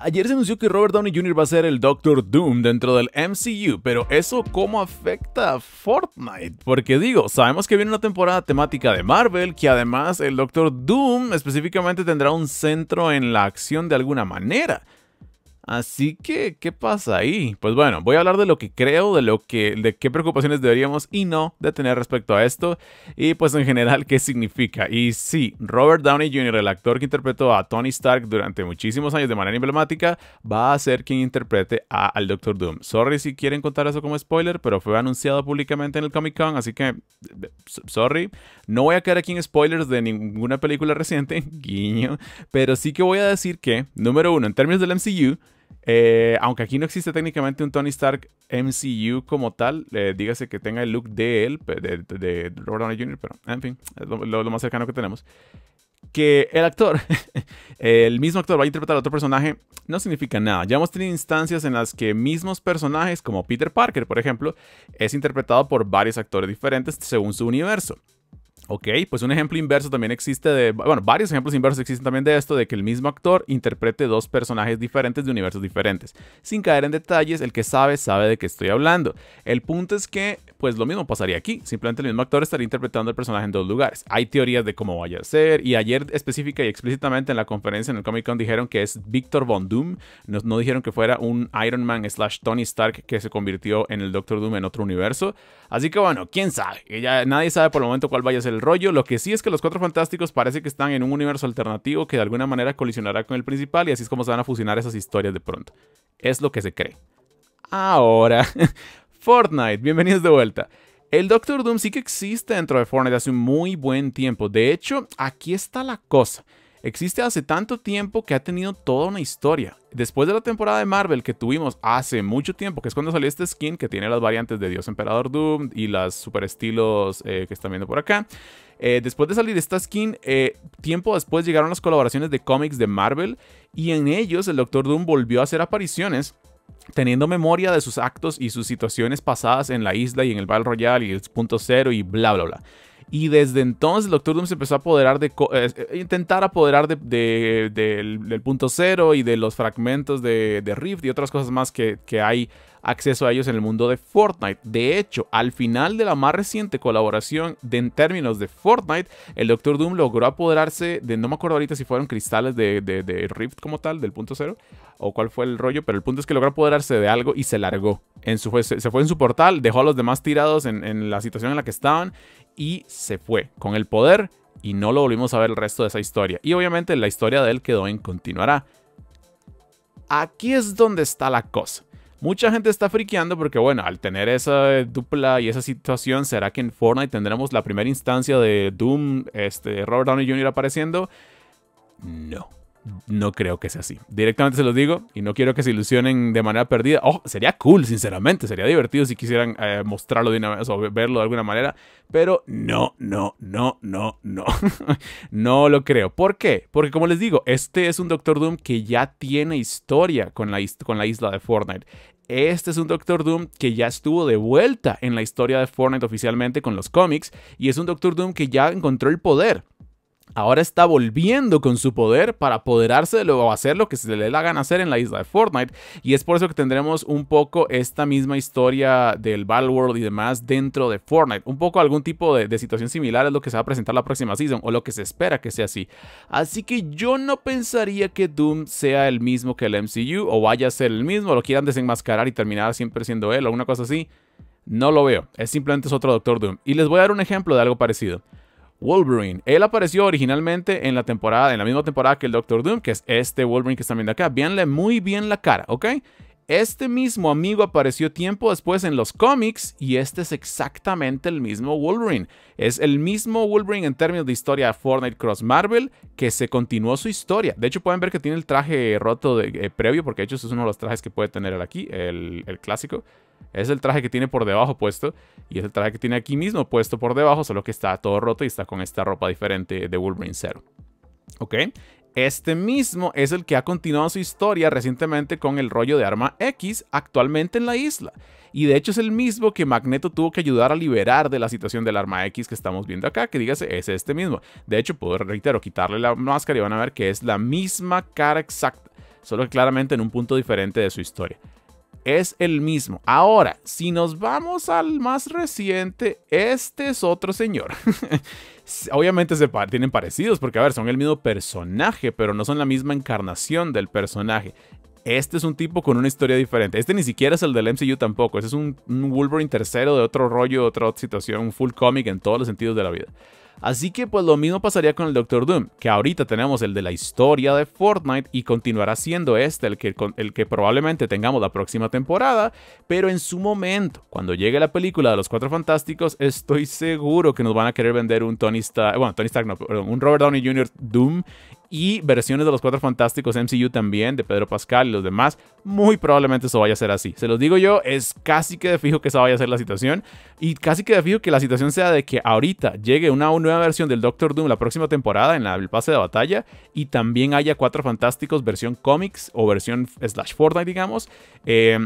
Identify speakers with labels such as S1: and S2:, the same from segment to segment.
S1: Ayer se anunció que Robert Downey Jr. va a ser el Doctor Doom dentro del MCU, pero ¿eso cómo afecta a Fortnite? Porque digo, sabemos que viene una temporada temática de Marvel, que además el Doctor Doom específicamente tendrá un centro en la acción de alguna manera. Así que, ¿qué pasa ahí? Pues bueno, voy a hablar de lo que creo, de lo que, de qué preocupaciones deberíamos y no de tener respecto a esto, y pues en general qué significa. Y sí, Robert Downey Jr., el actor que interpretó a Tony Stark durante muchísimos años de manera emblemática, va a ser quien interprete a, al Doctor Doom. Sorry si quieren contar eso como spoiler, pero fue anunciado públicamente en el Comic Con, así que, sorry, no voy a caer aquí en spoilers de ninguna película reciente, guiño, pero sí que voy a decir que, número uno, en términos del MCU, eh, aunque aquí no existe técnicamente un Tony Stark MCU como tal, eh, dígase que tenga el look de él, de, Robert Downey Jr., pero en fin, es lo, más cercano que tenemos. Que el actor, el mismo actor va a interpretar a otro personaje, no significa nada. Ya hemos tenido instancias en las que mismos personajes, como Peter Parker, por ejemplo, es interpretado por varios actores diferentes según su universo. Ok, pues un ejemplo inverso también existe de, bueno, varios ejemplos inversos existen también de esto, de que el mismo actor interprete dos personajes diferentes de universos diferentes. Sin caer en detalles, el que sabe sabe de qué estoy hablando. El punto es que, pues lo mismo pasaría aquí, simplemente el mismo actor estaría interpretando el personaje en dos lugares. Hay teorías de cómo vaya a ser, y ayer específica y explícitamente en la conferencia en el Comic Con dijeron que es Victor Von Doom, no, dijeron que fuera un Iron Man slash Tony Stark que se convirtió en el Doctor Doom en otro universo. Así que bueno, quién sabe, ya nadie sabe por el momento cuál vaya a ser el rollo. Lo que sí es que los cuatro fantásticos parece que están en un universo alternativo que de alguna manera colisionará con el principal y así es como se van a fusionar esas historias de pronto. Es lo que se cree. Ahora, Fortnite, bienvenidos de vuelta. El Doctor Doom sí que existe dentro de Fortnite hace un muy buen tiempo. De hecho, aquí está la cosa existe hace tanto tiempo que ha tenido toda una historia. Después de la temporada de Marvel que tuvimos hace mucho tiempo, que es cuando salió esta skin que tiene las variantes de Dios Emperador Doom y las super estilos eh, que están viendo por acá, eh, después de salir esta skin, eh, tiempo después llegaron las colaboraciones de cómics de Marvel y en ellos el Doctor Doom volvió a hacer apariciones teniendo memoria de sus actos y sus situaciones pasadas en la isla y en el Battle Royale y el punto cero y bla bla bla. Y desde entonces el Doctor Doom se empezó a apoderar de. Eh, eh, intentar apoderar de, del, punto cero y de los fragmentos de, Rift y otras cosas más que, hay acceso a ellos en el mundo de Fortnite. De hecho, al final de la más reciente colaboración de, en términos de Fortnite, el Doctor Doom logró apoderarse de, no me acuerdo ahorita si fueron cristales de, de Rift como tal, del punto cero, o cuál fue el rollo, pero el punto es que logró apoderarse de algo y se largó. En su, se fue en su portal, dejó a los demás tirados en, la situación en la que estaban y se fue con el poder y no lo volvimos a ver el resto de esa historia. Y obviamente la historia de él quedó en continuará. Aquí es donde está la cosa. Mucha gente está friqueando porque, bueno, al tener esa dupla y esa situación, ¿será que en Fortnite tendremos la primera instancia de Doom, este, Robert Downey Jr. apareciendo? No no creo que sea así. Directamente se los digo y no quiero que se ilusionen de manera perdida. Oh, sería cool, sinceramente, sería divertido si quisieran eh, mostrarlo de una o verlo de alguna manera, pero no, no, no, no, no. no lo creo. ¿Por qué? Porque como les digo, este es un Doctor Doom que ya tiene historia con la, con la isla de Fortnite. Este es un Doctor Doom que ya estuvo de vuelta en la historia de Fortnite oficialmente con los cómics y es un Doctor Doom que ya encontró el poder ahora está volviendo con su poder para apoderarse de lo a hacer lo que se le dé la gana hacer en la isla de Fortnite. Y es por eso que tendremos un poco esta misma historia del Battle World y demás dentro de Fortnite. Un poco algún tipo de, situación similar es lo que se va a presentar la próxima season o lo que se espera que sea así. Así que yo no pensaría que Doom sea el mismo que el MCU o vaya a ser el mismo, lo quieran desenmascarar y terminar siempre siendo él o alguna cosa así. No lo veo, es simplemente es otro Doctor Doom. Y les voy a dar un ejemplo de algo parecido. Wolverine. Él apareció originalmente en la temporada, en la misma temporada que el Doctor Doom, que es este Wolverine que están viendo acá. Veanle muy bien la cara, ¿ok? Este mismo amigo apareció tiempo después en los cómics y este es exactamente el mismo Wolverine. Es el mismo Wolverine en términos de historia de Fortnite Cross Marvel que se continuó su historia. De hecho pueden ver que tiene el traje roto de, eh, previo porque de hecho es uno de los trajes que puede tener aquí, el clásico. Es el traje que tiene por debajo puesto y es el traje que tiene aquí mismo puesto por debajo, solo que está todo roto y está con esta ropa diferente de Wolverine Zero. ¿Ok? Este mismo es el que ha continuado su historia recientemente con el rollo de Arma X actualmente en la isla. Y de hecho es el mismo que Magneto tuvo que ayudar a liberar de la situación del Arma X que estamos viendo acá, que dígase, es este mismo. De hecho, puedo, reitero, quitarle la máscara y van a ver que es la misma cara exacta, solo que claramente en un punto diferente de su historia es el mismo. Ahora, si nos vamos al más reciente, este es otro señor. Obviamente se tienen parecidos porque, a ver, son el mismo personaje, pero no son la misma encarnación del personaje. Este es un tipo con una historia diferente. Este ni siquiera es el del MCU tampoco. Este es un, Wolverine tercero de otro rollo, de otra situación, un full cómic en todos los sentidos de la vida. Así que pues lo mismo pasaría con el Doctor Doom, que ahorita tenemos el de la historia de Fortnite y continuará siendo este el que, el que probablemente tengamos la próxima temporada, pero en su momento, cuando llegue la película de los Cuatro Fantásticos, estoy seguro que nos van a querer vender un Tony Stark, bueno, Tony Stark no, perdón, un Robert Downey Jr. Doom y versiones de los Cuatro Fantásticos MCU también, de Pedro Pascal y los demás, muy probablemente eso vaya a ser así. Se los digo yo, es casi que de fijo que esa vaya a ser la situación y casi que de fijo que la situación sea de que ahorita llegue una nueva versión del Doctor Doom la próxima temporada en la, el pase de batalla y también haya Cuatro Fantásticos versión cómics o versión slash Fortnite, digamos. Eh,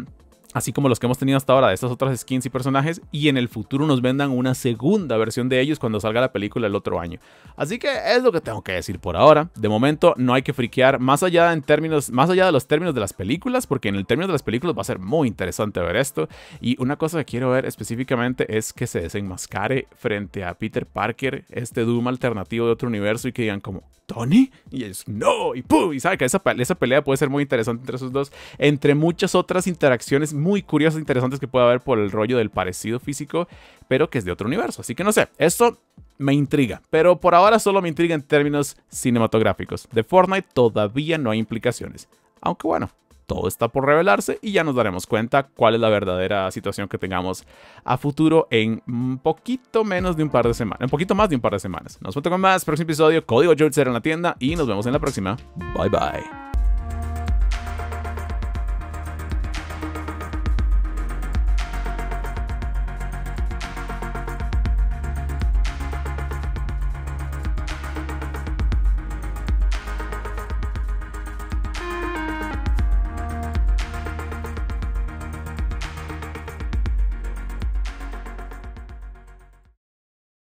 S1: así como los que hemos tenido hasta ahora de estas otras skins y personajes, y en el futuro nos vendan una segunda versión de ellos cuando salga la película el otro año. Así que es lo que tengo que decir por ahora. De momento no hay que friquear más allá en términos, más allá de los términos de las películas, porque en el término de las películas va a ser muy interesante ver esto. Y una cosa que quiero ver específicamente es que se desenmascare frente a Peter Parker, este Doom alternativo de otro universo, y que digan como, ¿Tony? Y es no, y pum, y sabe que esa, esa pelea puede ser muy interesante entre esos dos, entre muchas otras interacciones muy curiosas e interesantes que pueda haber por el rollo del parecido físico, pero que es de otro universo. Así que no sé, esto me intriga, pero por ahora solo me intriga en términos cinematográficos. De Fortnite todavía no hay implicaciones. Aunque bueno, todo está por revelarse y ya nos daremos cuenta cuál es la verdadera situación que tengamos a futuro en un poquito menos de un par de semanas, un poquito más de un par de semanas. Nos vemos con más, próximo episodio, código Joel en la tienda y nos vemos en la próxima. Bye bye.